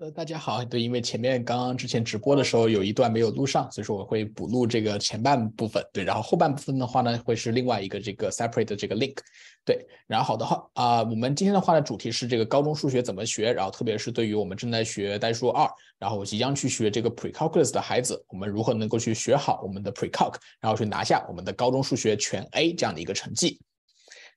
呃，大家好，对，因为前面刚刚之前直播的时候有一段没有录上，所以说我会补录这个前半部分，对，然后后半部分的话呢，会是另外一个这个 separate 的这个 link，对，然后好的话啊，我们今天的话呢，主题是这个高中数学怎么学，然后特别是对于我们正在学代数二，然后即将去学这个 precalculus 的孩子，我们如何能够去学好我们的 precalc，然后去拿下我们的高中数学全 A 这样的一个成绩。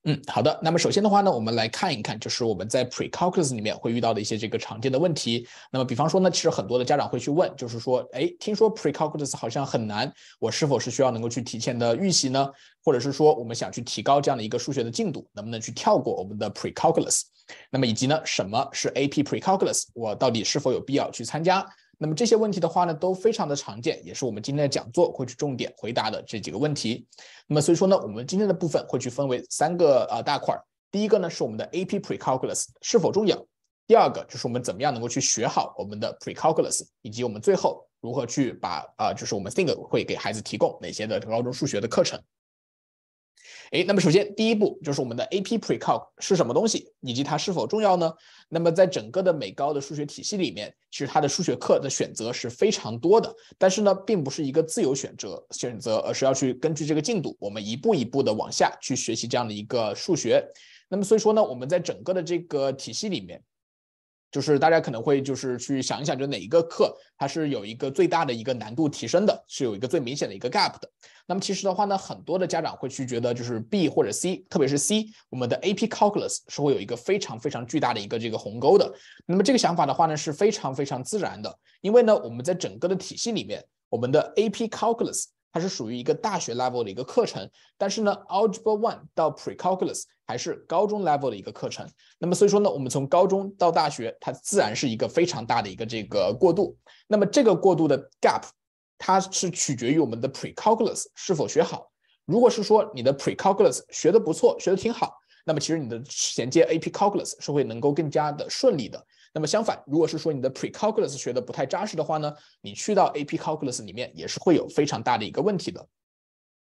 嗯，好的。那么首先的话呢，我们来看一看，就是我们在 Precalculus 里面会遇到的一些这个常见的问题。那么比方说呢，其实很多的家长会去问，就是说，哎，听说 Precalculus 好像很难，我是否是需要能够去提前的预习呢？或者是说，我们想去提高这样的一个数学的进度，能不能去跳过我们的 Precalculus？那么以及呢，什么是 AP Precalculus？我到底是否有必要去参加？那么这些问题的话呢，都非常的常见，也是我们今天的讲座会去重点回答的这几个问题。那么所以说呢，我们今天的部分会去分为三个呃大块儿。第一个呢是我们的 AP Precalculus 是否重要？第二个就是我们怎么样能够去学好我们的 Precalculus，以及我们最后如何去把啊，就是我们 Think 会给孩子提供哪些的高中数学的课程。哎，那么首先第一步就是我们的 AP Precal 是什么东西，以及它是否重要呢？那么在整个的美高的数学体系里面，其实它的数学课的选择是非常多的，但是呢，并不是一个自由选择选择，而是要去根据这个进度，我们一步一步的往下去学习这样的一个数学。那么所以说呢，我们在整个的这个体系里面。就是大家可能会就是去想一想，就哪一个课它是有一个最大的一个难度提升的，是有一个最明显的一个 gap 的。那么其实的话呢，很多的家长会去觉得就是 B 或者 C，特别是 C，我们的 AP Calculus 是会有一个非常非常巨大的一个这个鸿沟的。那么这个想法的话呢是非常非常自然的，因为呢我们在整个的体系里面，我们的 AP Calculus。它是属于一个大学 level 的一个课程，但是呢，Algebra One 到 Pre Calculus 还是高中 level 的一个课程。那么所以说呢，我们从高中到大学，它自然是一个非常大的一个这个过渡。那么这个过渡的 gap，它是取决于我们的 Pre Calculus 是否学好。如果是说你的 Pre Calculus 学的不错，学的挺好，那么其实你的衔接 AP Calculus 是会能够更加的顺利的。那么相反，如果是说你的 Pre Calculus 学的不太扎实的话呢，你去到 AP Calculus 里面也是会有非常大的一个问题的。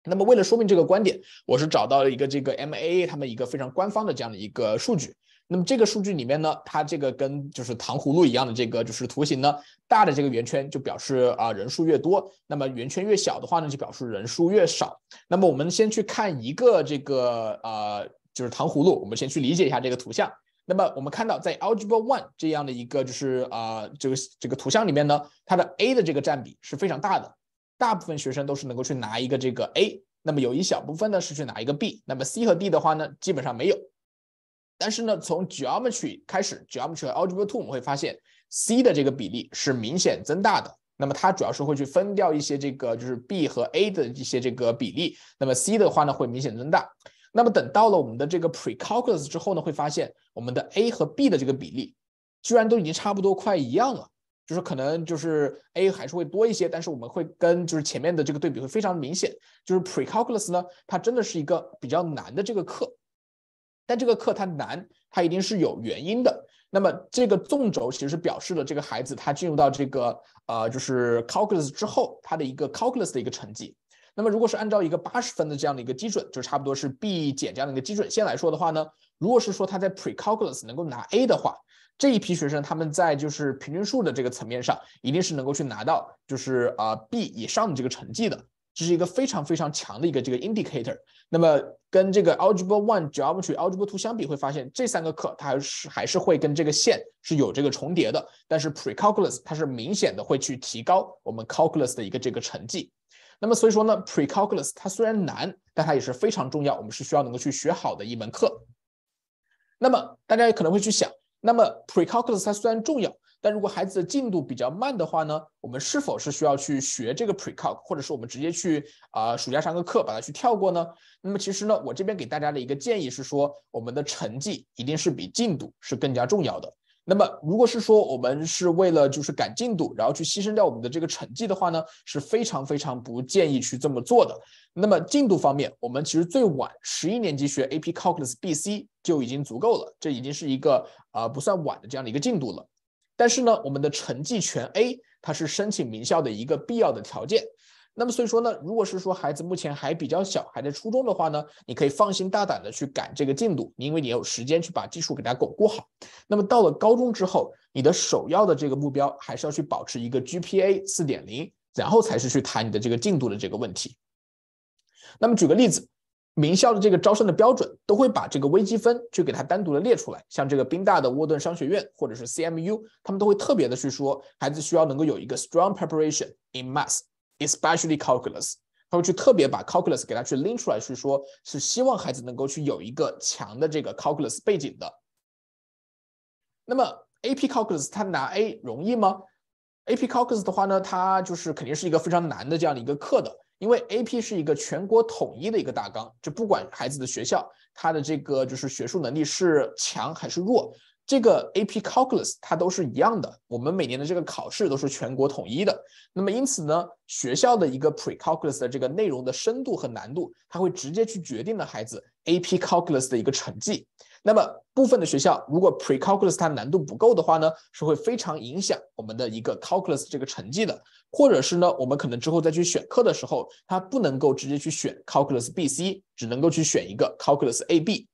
那么为了说明这个观点，我是找到了一个这个 MAA 他们一个非常官方的这样的一个数据。那么这个数据里面呢，它这个跟就是糖葫芦一样的这个就是图形呢，大的这个圆圈就表示啊人数越多，那么圆圈越小的话呢，就表示人数越少。那么我们先去看一个这个啊就是糖葫芦，我们先去理解一下这个图像。那么我们看到，在 Algebra One 这样的一个就是啊，这个这个图像里面呢，它的 A 的这个占比是非常大的，大部分学生都是能够去拿一个这个 A。那么有一小部分呢是去拿一个 B。那么 C 和 D 的话呢，基本上没有。但是呢，从 Geometry 开始，Geometry 和 Algebra Two，我们会发现 C 的这个比例是明显增大的。那么它主要是会去分掉一些这个就是 B 和 A 的一些这个比例。那么 C 的话呢，会明显增大。那么等到了我们的这个 Pre Calculus 之后呢，会发现我们的 A 和 B 的这个比例，居然都已经差不多快一样了。就是可能就是 A 还是会多一些，但是我们会跟就是前面的这个对比会非常明显。就是 Pre Calculus 呢，它真的是一个比较难的这个课，但这个课它难，它一定是有原因的。那么这个纵轴其实表示了这个孩子他进入到这个呃就是 Calculus 之后他的一个 Calculus 的一个成绩。那么，如果是按照一个八十分的这样的一个基准，就差不多是 B 减这样的一个基准线来说的话呢，如果是说他在 Pre Calculus 能够拿 A 的话，这一批学生他们在就是平均数的这个层面上，一定是能够去拿到就是啊 B 以上的这个成绩的。这是一个非常非常强的一个这个 Indicator。那么跟这个 Algebra One、Geometry、Algebra Two 相比，会发现这三个课它是还是会跟这个线是有这个重叠的，但是 Pre Calculus 它是明显的会去提高我们 Calculus 的一个这个成绩。那么所以说呢，precalculus 它虽然难，但它也是非常重要，我们是需要能够去学好的一门课。那么大家也可能会去想，那么 precalculus 它虽然重要，但如果孩子的进度比较慢的话呢，我们是否是需要去学这个 precal，或者是我们直接去啊暑假上个课把它去跳过呢？那么其实呢，我这边给大家的一个建议是说，我们的成绩一定是比进度是更加重要的。那么，如果是说我们是为了就是赶进度，然后去牺牲掉我们的这个成绩的话呢，是非常非常不建议去这么做的。那么进度方面，我们其实最晚十一年级学 AP Calculus BC 就已经足够了，这已经是一个啊不算晚的这样的一个进度了。但是呢，我们的成绩全 A，它是申请名校的一个必要的条件。那么所以说呢，如果是说孩子目前还比较小，还在初中的话呢，你可以放心大胆的去赶这个进度，因为你有时间去把基础给他巩固好。那么到了高中之后，你的首要的这个目标还是要去保持一个 GPA 四点零，然后才是去谈你的这个进度的这个问题。那么举个例子，名校的这个招生的标准都会把这个微积分去给它单独的列出来，像这个宾大的沃顿商学院或者是 CMU，他们都会特别的去说，孩子需要能够有一个 strong preparation in math。especially calculus，他会去特别把 calculus 给他去拎出来，是说，是希望孩子能够去有一个强的这个 calculus 背景的。那么 AP calculus 他拿 A 容易吗？AP calculus 的话呢，它就是肯定是一个非常难的这样的一个课的，因为 AP 是一个全国统一的一个大纲，就不管孩子的学校，他的这个就是学术能力是强还是弱。这个 AP Calculus 它都是一样的，我们每年的这个考试都是全国统一的。那么因此呢，学校的一个 Pre Calculus 的这个内容的深度和难度，它会直接去决定了孩子 AP Calculus 的一个成绩。那么部分的学校如果 Pre Calculus 它难度不够的话呢，是会非常影响我们的一个 Calculus 这个成绩的，或者是呢，我们可能之后再去选课的时候，它不能够直接去选 Calculus B C，只能够去选一个 Calculus A B。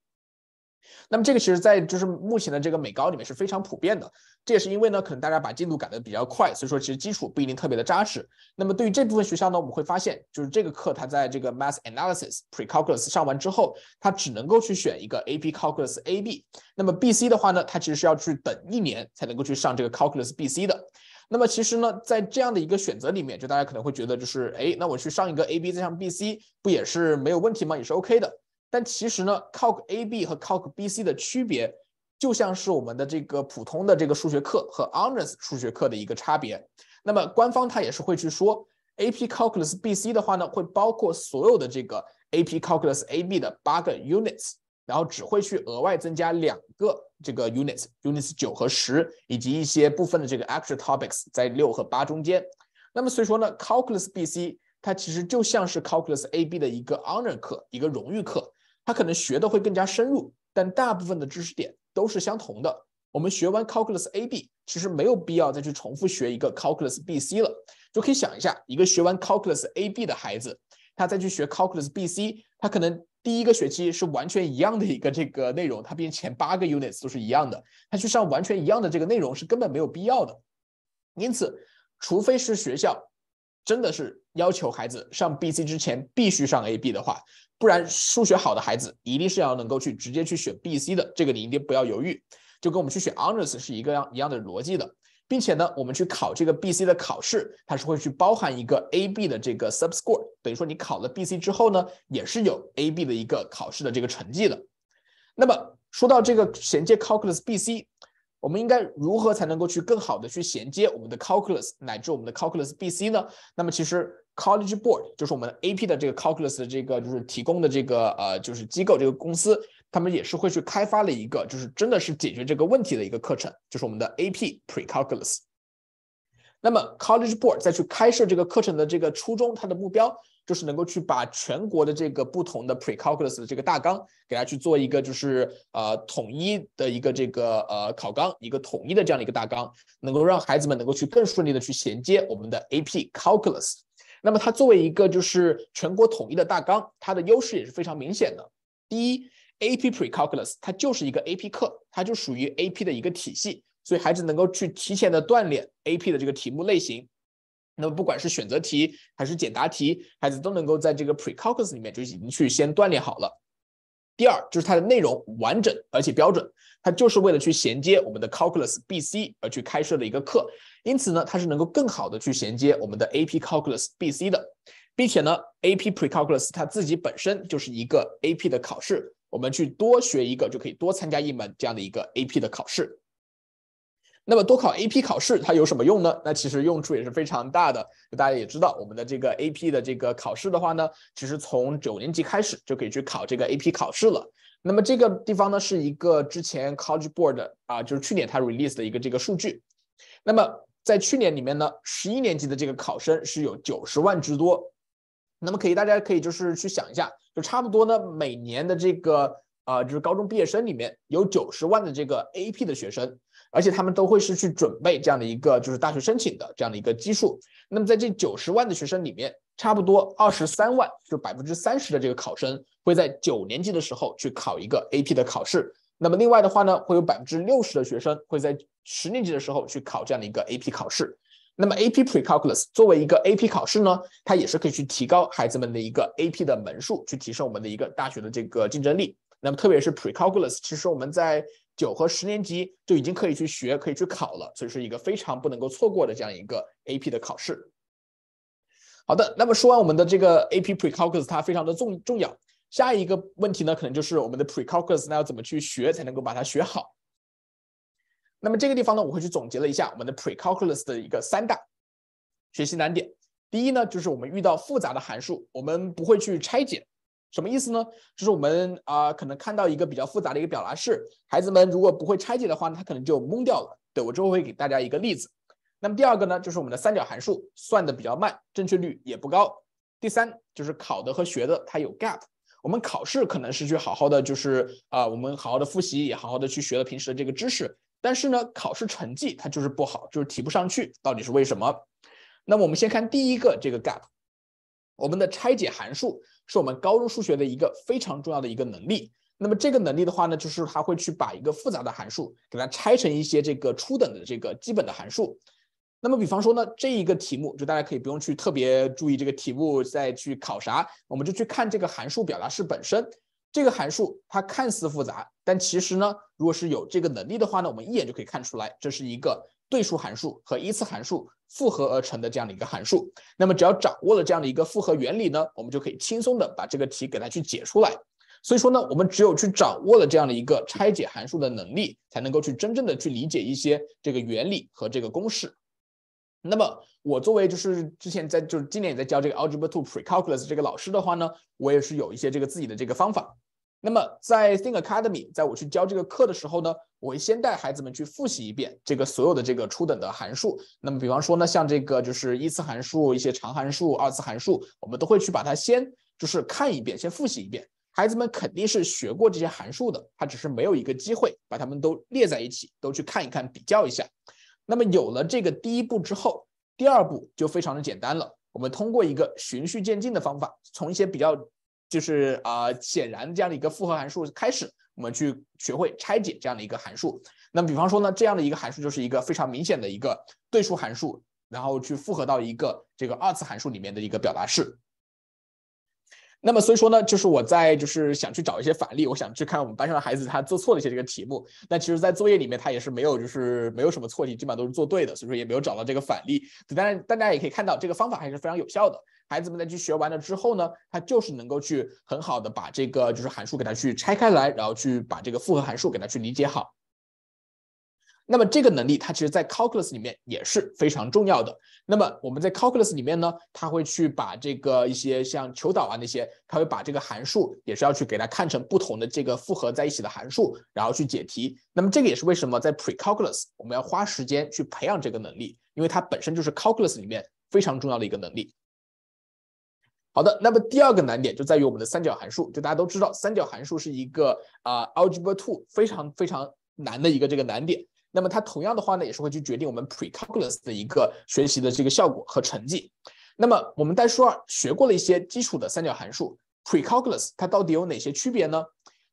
那么这个其实在就是目前的这个美高里面是非常普遍的，这也是因为呢，可能大家把进度赶得比较快，所以说其实基础不一定特别的扎实。那么对于这部分学校呢，我们会发现，就是这个课它在这个 Math Analysis Pre Calculus 上完之后，它只能够去选一个 AP Calculus AB。那么 BC 的话呢，它其实是要去等一年才能够去上这个 Calculus BC 的。那么其实呢，在这样的一个选择里面，就大家可能会觉得就是，哎，那我去上一个 AB 再上 BC 不也是没有问题吗？也是 OK 的。但其实呢 c a l c k AB 和 c a l c k BC 的区别，就像是我们的这个普通的这个数学课和 honors 数学课的一个差别。那么官方他也是会去说，AP Calculus BC 的话呢，会包括所有的这个 AP Calculus AB 的八个 units，然后只会去额外增加两个这个 units，units 九和十，以及一些部分的这个 extra topics 在六和八中间。那么所以说呢，Calculus BC 它其实就像是 Calculus AB 的一个 h o n o r 课，一个荣誉课。他可能学的会更加深入，但大部分的知识点都是相同的。我们学完 Calculus AB，其实没有必要再去重复学一个 Calculus BC 了。就可以想一下，一个学完 Calculus AB 的孩子，他再去学 Calculus BC，他可能第一个学期是完全一样的一个这个内容，他比前八个 units 都是一样的，他去上完全一样的这个内容是根本没有必要的。因此，除非是学校真的是。要求孩子上 BC 之前必须上 AB 的话，不然数学好的孩子一定是要能够去直接去选 BC 的。这个你一定不要犹豫，就跟我们去选 Honors 是一个样一样的逻辑的。并且呢，我们去考这个 BC 的考试，它是会去包含一个 AB 的这个 subscore，等于说你考了 BC 之后呢，也是有 AB 的一个考试的这个成绩的。那么说到这个衔接 Calculus BC，我们应该如何才能够去更好的去衔接我们的 Calculus 乃至我们的 Calculus BC 呢？那么其实。College Board 就是我们 AP 的这个 Calculus 的这个就是提供的这个呃就是机构这个公司，他们也是会去开发了一个就是真的是解决这个问题的一个课程，就是我们的 AP Precalculus。那么 College Board 再去开设这个课程的这个初衷，它的目标就是能够去把全国的这个不同的 Precalculus 的这个大纲，给它去做一个就是呃统一的一个这个呃考纲一个统一的这样的一个大纲，能够让孩子们能够去更顺利的去衔接我们的 AP Calculus。那么它作为一个就是全国统一的大纲，它的优势也是非常明显的。第一，AP Pre Calculus 它就是一个 AP 课，它就属于 AP 的一个体系，所以孩子能够去提前的锻炼 AP 的这个题目类型。那么不管是选择题还是简答题，孩子都能够在这个 Pre Calculus 里面就已经去先锻炼好了。第二就是它的内容完整而且标准，它就是为了去衔接我们的 Calculus BC 而去开设的一个课，因此呢，它是能够更好的去衔接我们的 AP Calculus BC 的，并且呢，AP Precalculus 它自己本身就是一个 AP 的考试，我们去多学一个就可以多参加一门这样的一个 AP 的考试。那么多考 AP 考试，它有什么用呢？那其实用处也是非常大的。就大家也知道，我们的这个 AP 的这个考试的话呢，其实从九年级开始就可以去考这个 AP 考试了。那么这个地方呢，是一个之前 College Board 啊，就是去年它 release 的一个这个数据。那么在去年里面呢，十一年级的这个考生是有九十万之多。那么可以，大家可以就是去想一下，就差不多呢，每年的这个啊，就是高中毕业生里面有九十万的这个 AP 的学生。而且他们都会是去准备这样的一个，就是大学申请的这样的一个基数。那么在这九十万的学生里面，差不多二十三万，就百分之三十的这个考生会在九年级的时候去考一个 AP 的考试。那么另外的话呢，会有百分之六十的学生会在十年级的时候去考这样的一个 AP 考试。那么 AP Precalculus 作为一个 AP 考试呢，它也是可以去提高孩子们的一个 AP 的门数，去提升我们的一个大学的这个竞争力。那么特别是 Precalculus，其实我们在九和十年级就已经可以去学、可以去考了，所以是一个非常不能够错过的这样一个 AP 的考试。好的，那么说完我们的这个 AP Precalculus，它非常的重重要。下一个问题呢，可能就是我们的 Precalculus，那要怎么去学才能够把它学好？那么这个地方呢，我会去总结了一下我们的 Precalculus 的一个三大学习难点。第一呢，就是我们遇到复杂的函数，我们不会去拆解。什么意思呢？就是我们啊，可能看到一个比较复杂的一个表达式，孩子们如果不会拆解的话，他可能就懵掉了。对我之后会给大家一个例子。那么第二个呢，就是我们的三角函数算的比较慢，正确率也不高。第三就是考的和学的它有 gap，我们考试可能是去好好的，就是啊，我们好好的复习也好好的去学了平时的这个知识，但是呢，考试成绩它就是不好，就是提不上去，到底是为什么？那么我们先看第一个这个 gap，我们的拆解函数。是我们高中数学的一个非常重要的一个能力。那么这个能力的话呢，就是它会去把一个复杂的函数给它拆成一些这个初等的这个基本的函数。那么比方说呢，这一个题目，就大家可以不用去特别注意这个题目再去考啥，我们就去看这个函数表达式本身。这个函数它看似复杂，但其实呢，如果是有这个能力的话呢，我们一眼就可以看出来，这是一个对数函数和一次函数。复合而成的这样的一个函数，那么只要掌握了这样的一个复合原理呢，我们就可以轻松的把这个题给它去解出来。所以说呢，我们只有去掌握了这样的一个拆解函数的能力，才能够去真正的去理解一些这个原理和这个公式。那么我作为就是之前在就是今年也在教这个 Algebra Two Pre Calculus 这个老师的话呢，我也是有一些这个自己的这个方法。那么，在 Think Academy，在我去教这个课的时候呢，我会先带孩子们去复习一遍这个所有的这个初等的函数。那么，比方说呢，像这个就是一次函数、一些常函数、二次函数，我们都会去把它先就是看一遍，先复习一遍。孩子们肯定是学过这些函数的，他只是没有一个机会把它们都列在一起，都去看一看，比较一下。那么，有了这个第一步之后，第二步就非常的简单了。我们通过一个循序渐进的方法，从一些比较。就是啊，显然这样的一个复合函数开始，我们去学会拆解这样的一个函数。那比方说呢，这样的一个函数就是一个非常明显的一个对数函数，然后去复合到一个这个二次函数里面的一个表达式。那么所以说呢，就是我在就是想去找一些反例，我想去看我们班上的孩子他做错的一些这个题目。那其实，在作业里面他也是没有就是没有什么错题，基本上都是做对的，所以说也没有找到这个反例。但是大家也可以看到，这个方法还是非常有效的。孩子们在去学完了之后呢，他就是能够去很好的把这个就是函数给它去拆开来，然后去把这个复合函数给它去理解好。那么这个能力，它其实，在 calculus 里面也是非常重要的。那么我们在 calculus 里面呢，它会去把这个一些像求导啊那些，它会把这个函数也是要去给它看成不同的这个复合在一起的函数，然后去解题。那么这个也是为什么在 pre calculus 我们要花时间去培养这个能力，因为它本身就是 calculus 里面非常重要的一个能力。好的，那么第二个难点就在于我们的三角函数。就大家都知道，三角函数是一个啊 algebra two 非常非常难的一个这个难点。那么它同样的话呢，也是会去决定我们 precalculus 的一个学习的这个效果和成绩。那么我们代数二学过了一些基础的三角函数，precalculus 它到底有哪些区别呢？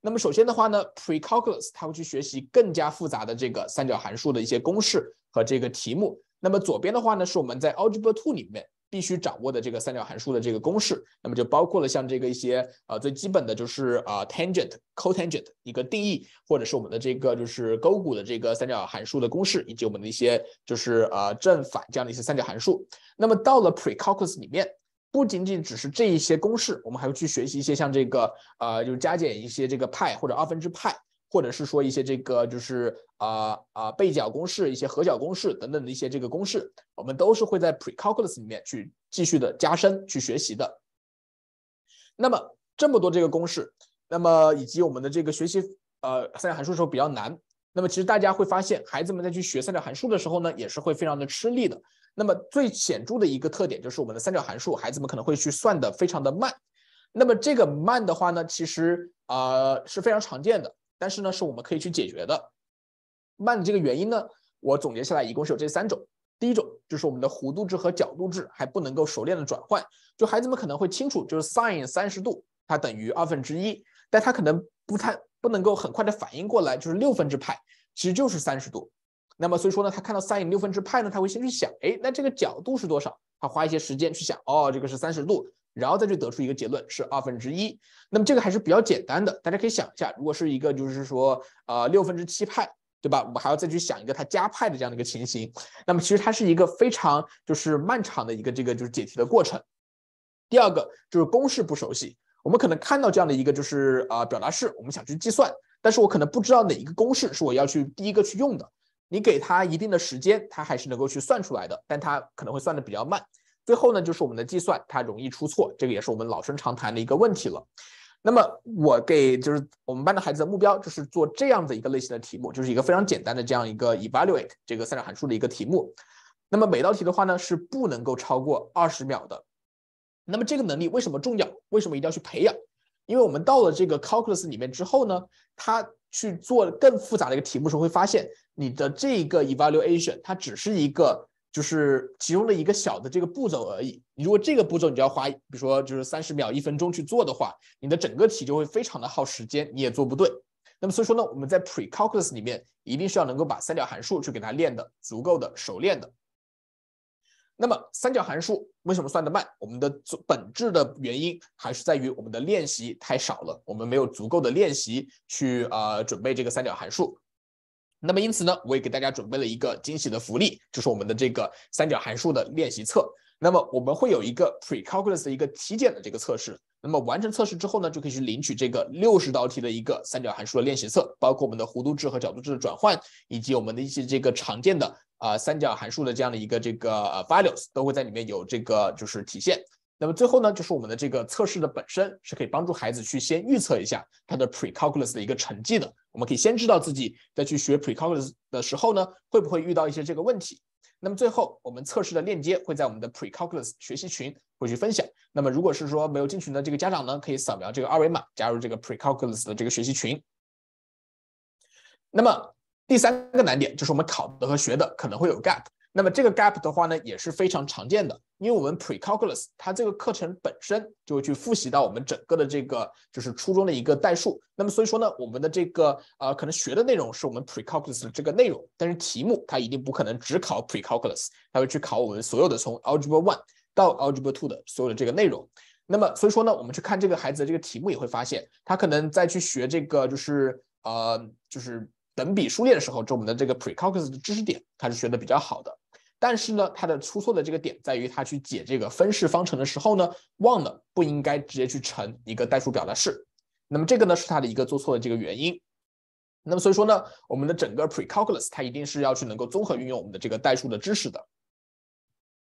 那么首先的话呢，precalculus 它会去学习更加复杂的这个三角函数的一些公式和这个题目。那么左边的话呢，是我们在 algebra t o 里面。必须掌握的这个三角函数的这个公式，那么就包括了像这个一些呃最基本的就是啊 tangent cotangent 一个定义，或者是我们的这个就是勾股的这个三角函数的公式，以及我们的一些就是啊正反这样的一些三角函数。那么到了 pre calculus 里面，不仅仅只是这一些公式，我们还要去学习一些像这个呃就加减一些这个派或者二分之派。或者是说一些这个就是啊啊倍角公式、一些和角公式等等的一些这个公式，我们都是会在 precalculus 里面去继续的加深去学习的。那么这么多这个公式，那么以及我们的这个学习呃三角函数的时候比较难，那么其实大家会发现孩子们在去学三角函数的时候呢，也是会非常的吃力的。那么最显著的一个特点就是我们的三角函数孩子们可能会去算的非常的慢。那么这个慢的话呢，其实呃是非常常见的。但是呢，是我们可以去解决的慢的这个原因呢，我总结下来一共是有这三种。第一种就是我们的弧度制和角度制还不能够熟练的转换，就孩子们可能会清楚，就是 sine 三十度它等于二分之一，但他可能不太不能够很快的反应过来，就是六分之派其实就是三十度。那么所以说呢，他看到 sine 六分之派呢，他会先去想，哎，那这个角度是多少？他花一些时间去想，哦，这个是三十度。然后再去得出一个结论是二分之一，那么这个还是比较简单的，大家可以想一下，如果是一个就是说，呃，六分之七派，对吧？我们还要再去想一个它加派的这样的一个情形，那么其实它是一个非常就是漫长的一个这个就是解题的过程。第二个就是公式不熟悉，我们可能看到这样的一个就是呃表达式，我们想去计算，但是我可能不知道哪一个公式是我要去第一个去用的，你给它一定的时间，它还是能够去算出来的，但它可能会算的比较慢。最后呢，就是我们的计算，它容易出错，这个也是我们老生常谈的一个问题了。那么我给就是我们班的孩子的目标，就是做这样的一个类型的题目，就是一个非常简单的这样一个 evaluate 这个三角函数的一个题目。那么每道题的话呢，是不能够超过二十秒的。那么这个能力为什么重要？为什么一定要去培养？因为我们到了这个 calculus 里面之后呢，它去做更复杂的一个题目时候，会发现你的这个 evaluation 它只是一个。就是其中的一个小的这个步骤而已。如果这个步骤你就要花，比如说就是三十秒、一分钟去做的话，你的整个题就会非常的耗时间，你也做不对。那么所以说呢，我们在 pre calculus 里面一定是要能够把三角函数去给它练的足够的熟练的。那么三角函数为什么算的慢？我们的本质的原因还是在于我们的练习太少了，我们没有足够的练习去啊准备这个三角函数。那么因此呢，我也给大家准备了一个惊喜的福利，就是我们的这个三角函数的练习册。那么我们会有一个 precalculus 一个体检的这个测试。那么完成测试之后呢，就可以去领取这个六十道题的一个三角函数的练习册，包括我们的弧度制和角度制的转换，以及我们的一些这个常见的啊三角函数的这样的一个这个 values 都会在里面有这个就是体现。那么最后呢，就是我们的这个测试的本身是可以帮助孩子去先预测一下他的 pre calculus 的一个成绩的。我们可以先知道自己再去学 pre calculus 的时候呢，会不会遇到一些这个问题。那么最后，我们测试的链接会在我们的 pre calculus 学习群会去分享。那么如果是说没有进群的这个家长呢，可以扫描这个二维码加入这个 pre calculus 的这个学习群。那么第三个难点就是我们考的和学的可能会有 gap。那么这个 gap 的话呢，也是非常常见的，因为我们 precalculus 它这个课程本身就去复习到我们整个的这个就是初中的一个代数，那么所以说呢，我们的这个呃可能学的内容是我们 precalculus 的这个内容，但是题目它一定不可能只考 precalculus，它会去考我们所有的从 algebra one 到 algebra two 的所有的这个内容，那么所以说呢，我们去看这个孩子的这个题目也会发现，他可能在去学这个就是呃就是。等比数列的时候，就我们的这个 p r e c a u c u s 的知识点，它是学的比较好的。但是呢，它的出错的这个点在于，它去解这个分式方程的时候呢，忘了不应该直接去乘一个代数表达式。那么这个呢，是它的一个做错的这个原因。那么所以说呢，我们的整个 precalculus 它一定是要去能够综合运用我们的这个代数的知识的。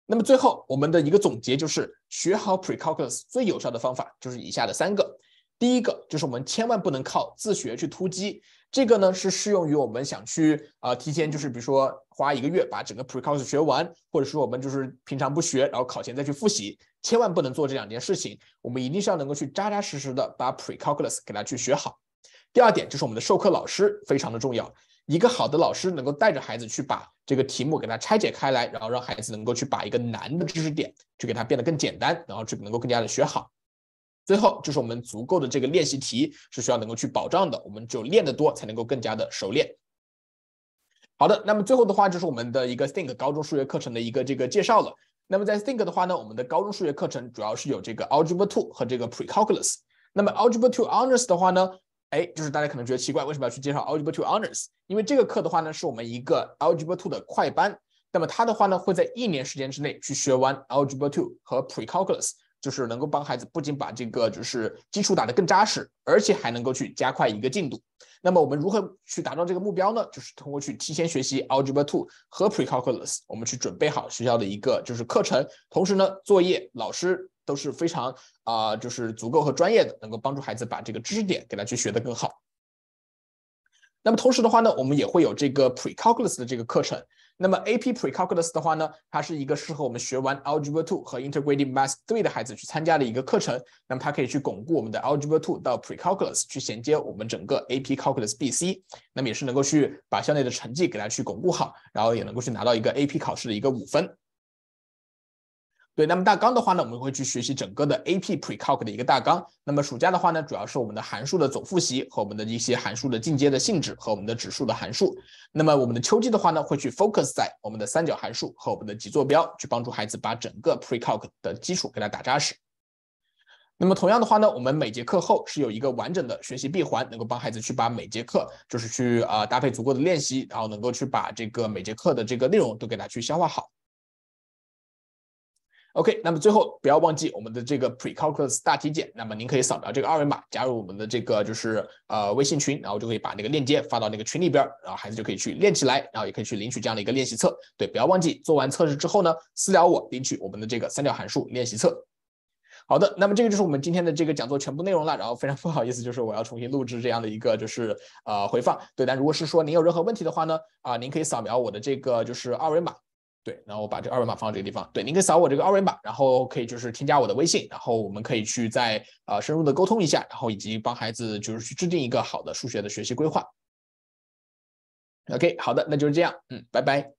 那么最后我们的一个总结就是，学好 precalculus 最有效的方法就是以下的三个。第一个就是我们千万不能靠自学去突击。这个呢是适用于我们想去啊提前就是比如说花一个月把整个 p r e c a u l u s 学完，或者说我们就是平常不学，然后考前再去复习，千万不能做这两件事情。我们一定是要能够去扎扎实实的把 precalculus 给它去学好。第二点就是我们的授课老师非常的重要，一个好的老师能够带着孩子去把这个题目给它拆解开来，然后让孩子能够去把一个难的知识点去给它变得更简单，然后去能够更加的学好。最后就是我们足够的这个练习题是需要能够去保障的，我们只有练得多才能够更加的熟练。好的，那么最后的话就是我们的一个 think 高中数学课程的一个这个介绍了。那么在 think 的话呢，我们的高中数学课程主要是有这个 algebra two 和这个 precalculus。那么 algebra two honors 的话呢，哎，就是大家可能觉得奇怪，为什么要去介绍 algebra two honors？因为这个课的话呢，是我们一个 algebra two 的快班，那么它的话呢，会在一年时间之内去学完 algebra two 和 precalculus。就是能够帮孩子不仅把这个就是基础打得更扎实，而且还能够去加快一个进度。那么我们如何去达到这个目标呢？就是通过去提前学习 Algebra Two 和 Precalculus，我们去准备好学校的一个就是课程，同时呢作业老师都是非常啊就是足够和专业的，能够帮助孩子把这个知识点给他去学得更好。那么同时的话呢，我们也会有这个 Precalculus 的这个课程。那么 AP Precalculus 的话呢，它是一个适合我们学完 Algebra 2和 i n t e g r t e d i a t h Math 3的孩子去参加的一个课程。那么它可以去巩固我们的 Algebra 2到 Precalculus 去衔接我们整个 AP Calculus BC。那么也是能够去把校内的成绩给它去巩固好，然后也能够去拿到一个 AP 考试的一个五分。对，那么大纲的话呢，我们会去学习整个的 AP Pre Calc 的一个大纲。那么暑假的话呢，主要是我们的函数的总复习和我们的一些函数的进阶的性质和我们的指数的函数。那么我们的秋季的话呢，会去 focus 在我们的三角函数和我们的极坐标，去帮助孩子把整个 Pre Calc 的基础给他打扎实。那么同样的话呢，我们每节课后是有一个完整的学习闭环，能够帮孩子去把每节课就是去啊搭配足够的练习，然后能够去把这个每节课的这个内容都给他去消化好。OK，那么最后不要忘记我们的这个 p r e c a u u s 大体检。那么您可以扫描这个二维码加入我们的这个就是呃微信群，然后就可以把那个链接发到那个群里边，然后孩子就可以去练起来，然后也可以去领取这样的一个练习册。对，不要忘记做完测试之后呢，私聊我领取我们的这个三角函数练习册。好的，那么这个就是我们今天的这个讲座全部内容了。然后非常不好意思，就是我要重新录制这样的一个就是呃回放。对，但如果是说您有任何问题的话呢，啊，您可以扫描我的这个就是二维码。对，然后我把这个二维码放到这个地方。对，您可以扫我这个二维码，然后可以就是添加我的微信，然后我们可以去再呃深入的沟通一下，然后以及帮孩子就是去制定一个好的数学的学习规划。OK，好的，那就是这样，嗯，拜拜。